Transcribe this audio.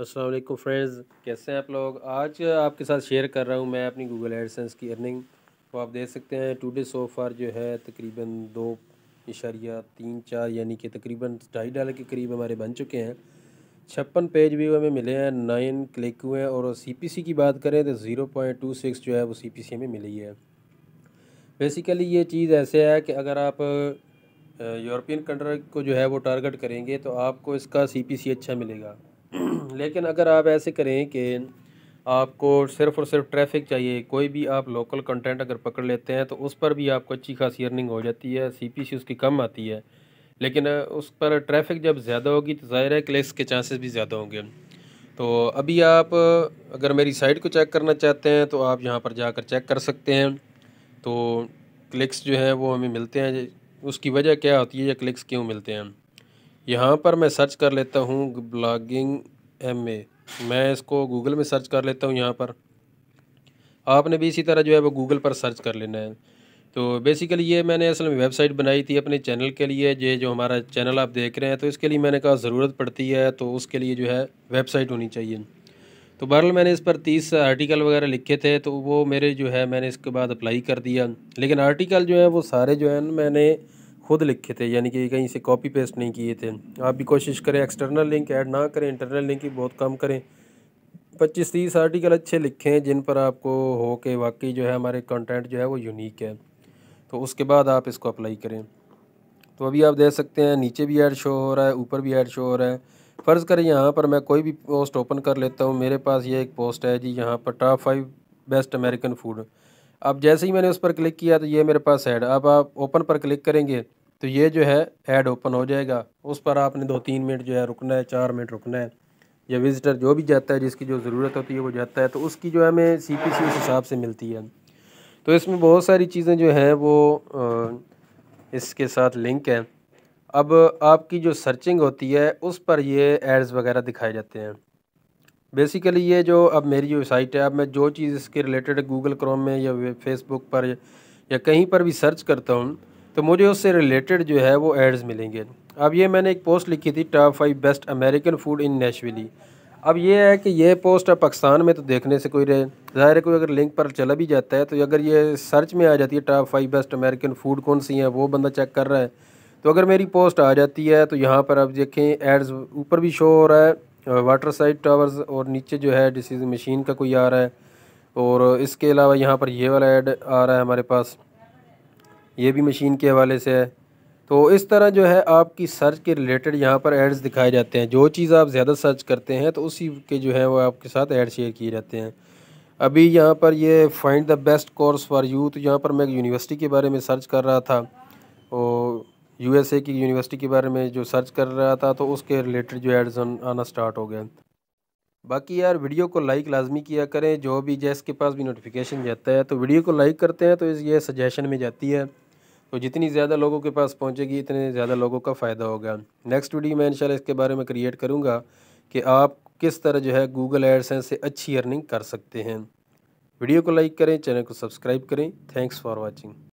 Aslam friends कैसे हैं आप लोग आज आपके साथ शेयर कर रहा हूँ मैं अपनी गूगल एडसेंस की अर्निंग तो आप देख सकते हैं टुडे सो फार जो है तकरीबन दो इशारिया तीन चार यानी कि तकरीबन ढाई डॉलर के करीब हमारे बन चुके हैं छप्पन पेज भी हमें मिले हैं नाइन क्लिक हुए हैं और सी पी सी की बात करें तो ज़ीरो पॉइंट टू सिक्स जो है वो सी पी सी हमें मिली है बेसिकली ये चीज़ ऐसे है कि अगर आप यूरोपियन कंट्री को जो है वो टारगेट करेंगे तो आपको इसका सी पी सी अच्छा मिलेगा लेकिन अगर आप ऐसे करें कि आपको सिर्फ और सिर्फ ट्रैफिक चाहिए कोई भी आप लोकल कंटेंट अगर पकड़ लेते हैं तो उस पर भी आपको अच्छी खासी अर्निंग हो जाती है सीपीसी उसकी कम आती है लेकिन उस पर ट्रैफिक जब ज़्यादा होगी तो ज़ाहिर है क्लिक्स के चांसेस भी ज़्यादा होंगे तो अभी आप अगर मेरी साइट को चेक करना चाहते हैं तो आप यहाँ पर जाकर चेक कर सकते हैं तो क्लिक्स जो हैं वो हमें मिलते हैं उसकी वजह क्या होती है या क्लिक्स क्यों मिलते हैं यहाँ पर मैं सर्च कर लेता हूँ ब्लॉगिंग एम ए मैं इसको गूगल में सर्च कर लेता हूँ यहाँ पर आपने भी इसी तरह जो है वो गूगल पर सर्च कर लेना है तो बेसिकली ये मैंने असल में वेबसाइट बनाई थी अपने चैनल के लिए ये जो हमारा चैनल आप देख रहे हैं तो इसके लिए मैंने कहा ज़रूरत पड़ती है तो उसके लिए जो है वेबसाइट होनी चाहिए तो बहरल मैंने इस पर तीस आर्टिकल वगैरह लिखे थे तो वो मेरे जो है मैंने इसके बाद अप्लाई कर दिया लेकिन आर्टिकल जो है वो सारे जो है मैंने खुद लिखे थे यानी कि कहीं से कॉपी पेस्ट नहीं किए थे आप भी कोशिश करें एक्सटर्नल लिंक ऐड ना करें इंटरनल लिंक ही बहुत कम करें पच्चीस तीस आर्टिकल अच्छे लिखे हैं जिन पर आपको हो के वाकई जो है हमारे कंटेंट जो है वो यूनिक है तो उसके बाद आप इसको अप्लाई करें तो अभी आप देख सकते हैं नीचे भी ऐड शो हो रहा है ऊपर भी ऐड शो हो रहा है फ़र्ज़ करें यहाँ पर मैं कोई भी पोस्ट ओपन कर लेता हूँ मेरे पास ये एक पोस्ट है जी यहाँ पर top five best American food अब जैसे ही मैंने उस पर क्लिक किया तो ये मेरे पास ऐड अब आप ओपन पर क्लिक करेंगे तो ये जो है ऐड ओपन हो जाएगा उस पर आपने दो तीन मिनट जो है रुकना है चार मिनट रुकना है या विज़िटर जो भी जाता है जिसकी जो ज़रूरत होती है वो जाता है तो उसकी जो है हमें सी पी सी उस हिसाब से मिलती है तो इसमें बहुत सारी चीज़ें जो हैं वो इसके साथ लिंक हैं अब आपकी जो सर्चिंग होती है उस पर ये एड्स वगैरह दिखाए जाते हैं बेसिकली ये जो अब मेरी जो साइट है अब मैं जो चीज़ इसके रिलेटेड गूगल क्रोम में या फेसबुक पर या कहीं पर भी सर्च करता हूँ तो मुझे उससे रिलेटेड जो है वो एड्स मिलेंगे अब ये मैंने एक पोस्ट लिखी थी top five best American food in Nashville अब ये है कि ये पोस्ट अब पाकिस्तान में तो देखने से कोई रहे ज़ाहिर है कोई अगर लिंक पर चला भी जाता है तो अगर ये सर्च में आ जाती है top five best American food कौन सी हैं वो बंदा चेक कर रहा है तो अगर मेरी पोस्ट आ जाती है तो यहाँ पर आप देखें एड्स ऊपर भी शो हो रहा है वाटर साइड टावर्स और नीचे जो है डिसीज मशीन का कोई आ रहा है और इसके अलावा यहाँ पर ये वाला एड आ रहा है हमारे पास ये भी मशीन के हवाले से है तो इस तरह जो है आपकी सर्च के रिलेटेड यहाँ पर एड्स दिखाए जाते हैं जो चीज़ आप ज़्यादा सर्च करते हैं तो उसी के जो है वो आपके साथ ऐड शेयर किए जाते हैं अभी यहाँ पर ये find the best course for you तो यहाँ पर मैं यूनिवर्सिटी के बारे में सर्च कर रहा था और यू की यूनिवर्सिटी के बारे में जो सर्च कर रहा था तो उसके रिलेटेड जो एड्स आना स्टार्ट हो गए बाकी यार वीडियो को लाइक लाजमी किया करें जो भी जैस के पास भी नोटिफिकेशन जाता है तो वीडियो को लाइक करते हैं तो ये सजेशन में जाती है तो जितनी ज़्यादा लोगों के पास पहुँचेगी इतने ज़्यादा लोगों का फ़ायदा होगा नेक्स्ट वीडियो मैं इंशाल्लाह इसके बारे में क्रिएट करूँगा कि आप किस तरह जो है गूगल एडसेंस से अच्छी अर्निंग कर सकते हैं वीडियो को लाइक करें चैनल को सब्सक्राइब करें थैंक्स फॉर वॉचिंग